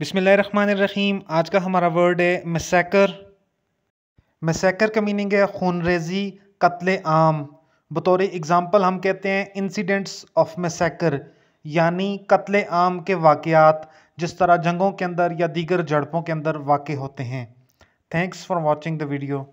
बिसमीम आज का हमारा वर्ड है मसैकर मसैकर का मीनिंग है खून रेजी कत्ल आम बतौर एग्ज़ाम्पल हम कहते हैं इंसिडेंट्स ऑफ मसैकर यानी कत्ल आम के वाक़ात जिस तरह जंगों के अंदर या दीगर झड़पों के अंदर वाक़ होते हैं thanks for watching the video